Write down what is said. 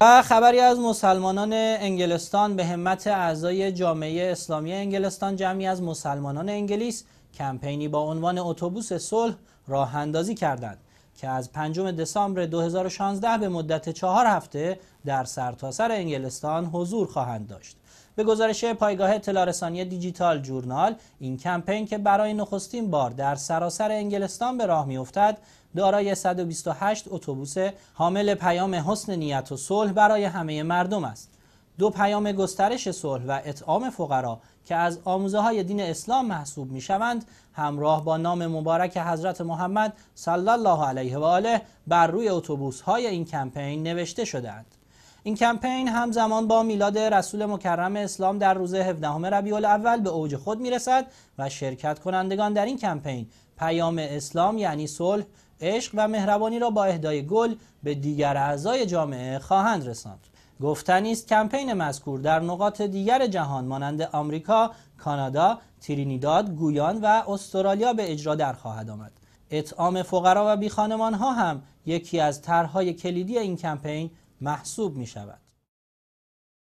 و خبری از مسلمانان انگلستان به همت اعضای جامعه اسلامی انگلستان جمعی از مسلمانان انگلیس کمپینی با عنوان اتوبوس صلح راه اندازی کردند که از 5 دسامبر 2016 به مدت چهار هفته در سرتاسر سر انگلستان حضور خواهند داشت. به گزارش پایگاه تلارسانی دیجیتال جورنال این کمپین که برای نخستین بار در سراسر انگلستان به راه میافتد دارای 128 اتوبوس حامل پیام حسن نیت و صلح برای همه مردم است دو پیام گسترش صلح و اطعام فقرا که از آموزه های دین اسلام محسوب می شوند همراه با نام مبارک حضرت محمد صلی الله علیه و آله بر روی اتوبوس های این کمپین نوشته شدند. این کمپین همزمان با میلاد رسول مکرم اسلام در روز 17 ربیع الاول به اوج خود می رسد و شرکت کنندگان در این کمپین پیام اسلام یعنی صلح، عشق و مهربانی را با اهدای گل به دیگر اعضای جامعه خواهند رساند. گفتنی است کمپین مذکور در نقاط دیگر جهان مانند آمریکا، کانادا، ترینیداد، گویان و استرالیا به اجرا در خواهد آمد. اطعام فقرا و بیخانمان ها هم یکی از طرحهای کلیدی این کمپین محسوب می شود.